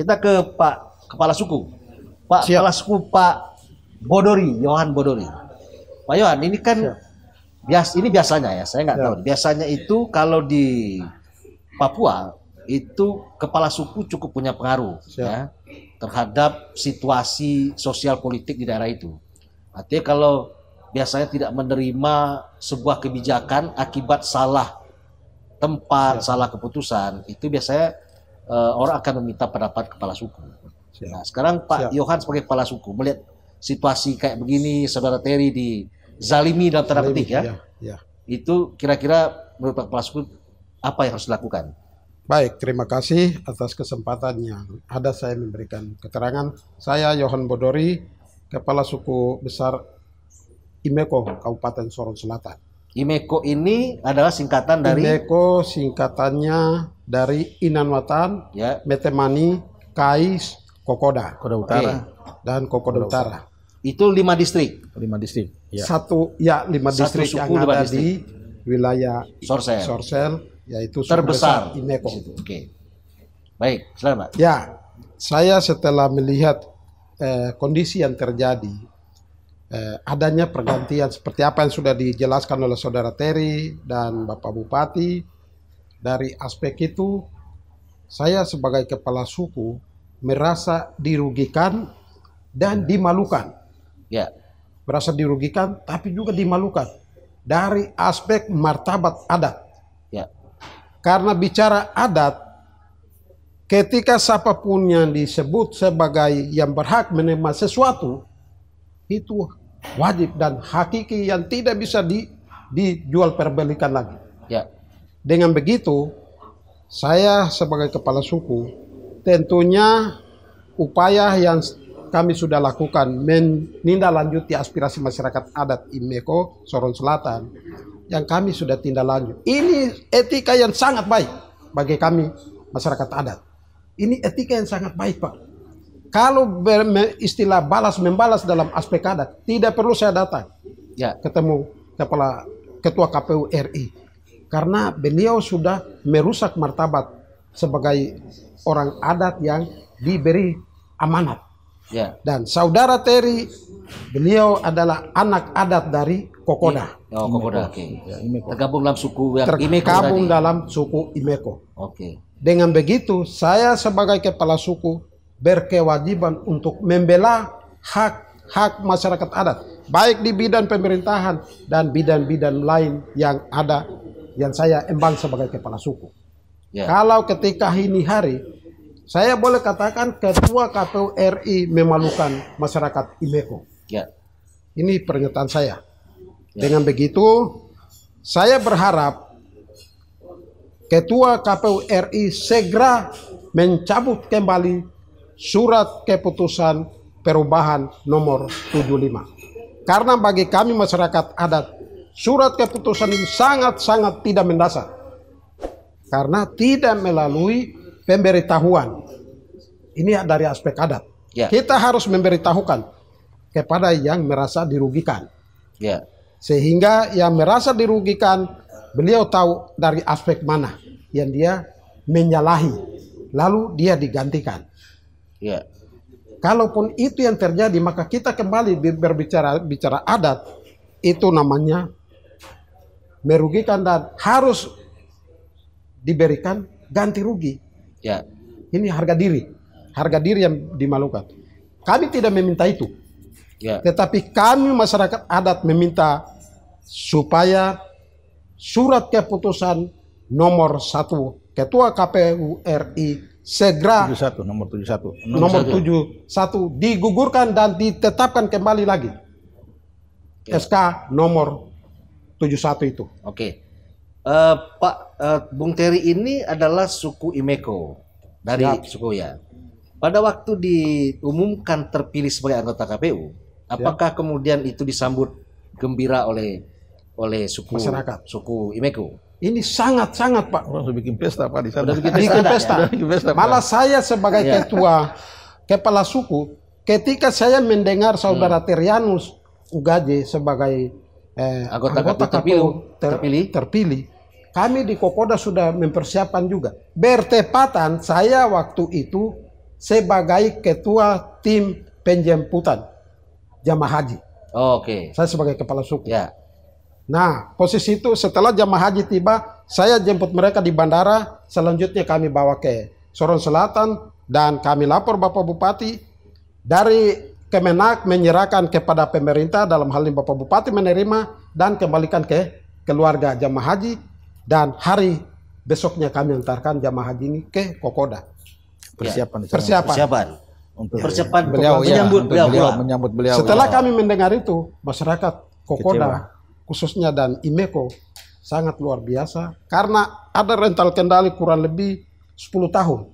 Kita ke Pak Kepala Suku. Pak Siap. Kepala Suku Pak Bodori, Johan Bodori. Pak Yohan, ini kan bias ini biasanya ya, saya nggak tahu. Biasanya itu kalau di Papua itu kepala suku cukup punya pengaruh Siap. ya terhadap situasi sosial politik di daerah itu. Artinya kalau biasanya tidak menerima sebuah kebijakan akibat salah tempat, ya. salah keputusan, itu biasanya uh, orang akan meminta pendapat kepala suku. Siap. Nah, sekarang Pak Siap. Johan sebagai kepala suku melihat situasi kayak begini, saudara Terry di zalimi dalam tanda petik ya. ya, ya. Itu kira-kira menurut Pak Kepala Suku apa yang harus dilakukan? Baik, terima kasih atas kesempatannya. Ada saya memberikan keterangan. Saya Johan Bodori, Kepala Suku Besar Imeko, Kabupaten Sorong Selatan. Imeko ini adalah singkatan dari? Imeko singkatannya dari Inanwatan, ya. Metemani, Kais, Kokoda, Kokoda Utara okay. dan Kokoda, Kokoda Utara. Itu lima distrik. Lima distrik. Ya. Satu ya lima distrik Satu yang ada distrik. di wilayah Sorsel, Sorsel yaitu terbesar Ineko. Oke. Okay. Baik, Selamat. Ya, saya setelah melihat eh, kondisi yang terjadi eh, adanya pergantian seperti apa yang sudah dijelaskan oleh Saudara Terry dan Bapak Bupati dari aspek itu, saya sebagai kepala suku merasa dirugikan dan ya. dimalukan. Ya. Merasa dirugikan tapi juga dimalukan dari aspek martabat adat. Ya. Karena bicara adat ketika siapapun yang disebut sebagai yang berhak menerima sesuatu itu wajib dan hakiki yang tidak bisa di, dijual perbelikan lagi. Ya. Dengan begitu, saya sebagai kepala suku tentunya upaya yang kami sudah lakukan menindaklanjuti aspirasi masyarakat adat Imeko Sorong Selatan yang kami sudah tindak lanjut. Ini etika yang sangat baik bagi kami masyarakat adat. Ini etika yang sangat baik, Pak. Kalau istilah balas membalas dalam aspek adat, tidak perlu saya datang. Ya, ketemu kepala ketua KPU RI karena beliau sudah merusak martabat sebagai orang adat yang diberi amanat. Yeah. Dan saudara Terry, beliau adalah anak adat dari Kokoda. Ya. Oh, Kokoda. Okay. Ya, Tergabung dalam suku yang Tergabung Imeko dalam suku Imeko. Oke. Okay. Dengan begitu, saya sebagai kepala suku berkewajiban untuk membela hak-hak masyarakat adat, baik di bidang pemerintahan dan bidang-bidang lain yang ada yang saya emban sebagai kepala suku. Yeah. Kalau ketika ini hari, saya boleh katakan ketua KPU RI memalukan masyarakat Imeko. Yeah. Ini pernyataan saya. Yeah. Dengan begitu, saya berharap ketua KPU RI segera mencabut kembali surat keputusan perubahan nomor 75. Karena bagi kami masyarakat adat surat keputusan ini sangat-sangat tidak mendasar. Karena tidak melalui pemberitahuan. Ini dari aspek adat. Ya. Kita harus memberitahukan kepada yang merasa dirugikan. Ya. Sehingga yang merasa dirugikan, beliau tahu dari aspek mana yang dia menyalahi. Lalu dia digantikan. Ya. Kalaupun itu yang terjadi, maka kita kembali berbicara bicara adat, itu namanya merugikan dan harus diberikan ganti rugi. Ya. Ini harga diri, harga diri yang dimalukan. Kami tidak meminta itu. Ya. Tetapi kami masyarakat adat meminta supaya surat keputusan nomor satu Ketua KPU RI segera 71 nomor 71 nomor 71, 71 digugurkan dan ditetapkan kembali lagi. Ya. SK nomor 71 itu. Oke. Okay. Uh, eh, Pak uh, Bung Terry ini adalah suku Imeko dari Siap. suku ya. Pada waktu diumumkan terpilih sebagai anggota KPU, apakah Siap. kemudian itu disambut gembira oleh oleh suku masyarakat suku Imeko? Ini sangat-sangat Pak. Orang sudah bikin pesta Pak di sana. bikin pesta. Ya? Bikin pesta. Ya? Bikin pesta Malah saya sebagai ya. ketua kepala suku ketika saya mendengar saudara hmm. Terianus Ugaje sebagai eh, anggota, anggota KPU terpilih, ter, terpilih. terpilih. Kami di Kokoda sudah mempersiapkan juga. Bertepatan saya waktu itu sebagai ketua tim penjemputan jamaah haji. Oh, Oke. Okay. Saya sebagai kepala suku. Ya. Nah, posisi itu setelah jamaah haji tiba, saya jemput mereka di bandara. Selanjutnya kami bawa ke Sorong Selatan dan kami lapor Bapak Bupati dari Kemenak menyerahkan kepada pemerintah dalam hal ini Bapak Bupati menerima dan kembalikan ke keluarga jamaah haji dan hari besoknya kami antarkan jamaah haji ini ke Kokoda. Ya, persiapan. Ya, persiapan. Persiapan. Untuk persiapan beliau, ya, menyambut beliau, beliau, menyambut beliau. Setelah ya. kami mendengar itu, masyarakat Kokoda Kecewa. khususnya dan Imeko sangat luar biasa karena ada rental kendali kurang lebih 10 tahun.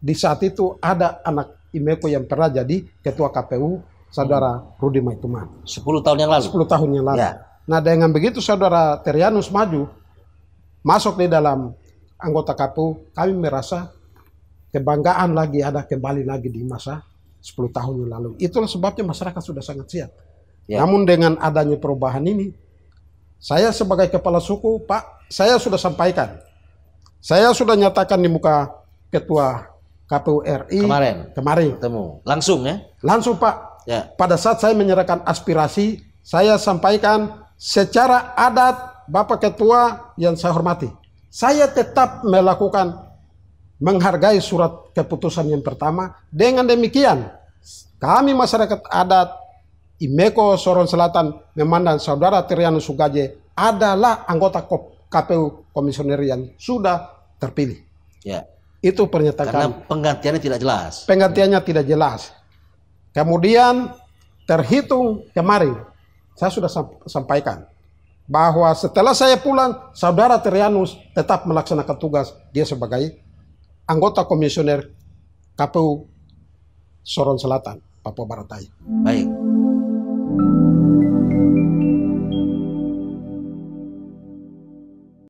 Di saat itu ada anak Imeko yang pernah jadi ketua KPU saudara hmm. Rudi Maituman. 10 tahun yang lalu. 10 tahun yang lalu. Ya. Nah dengan begitu saudara Terianus maju masuk di dalam anggota KPU, kami merasa kebanggaan lagi ada kembali lagi di masa 10 tahun yang lalu. Itulah sebabnya masyarakat sudah sangat siap. Ya. Namun dengan adanya perubahan ini, saya sebagai kepala suku, Pak, saya sudah sampaikan. Saya sudah nyatakan di muka ketua KPU RI kemarin. Kemarin ketemu. Langsung ya? Langsung Pak. Ya. Pada saat saya menyerahkan aspirasi, saya sampaikan secara adat Bapak Ketua yang saya hormati. Saya tetap melakukan menghargai surat keputusan yang pertama. Dengan demikian, kami masyarakat adat Imeko Sorong Selatan memandang saudara Triano Sugaje adalah anggota KPU komisioner yang sudah terpilih. Ya. Itu pernyataan Karena penggantiannya tidak jelas. Penggantiannya tidak jelas. Kemudian terhitung kemarin, saya sudah sampaikan bahwa setelah saya pulang, saudara Terianus tetap melaksanakan tugas dia sebagai anggota komisioner KPU Sorong Selatan, Papua Barat Daya. Baik.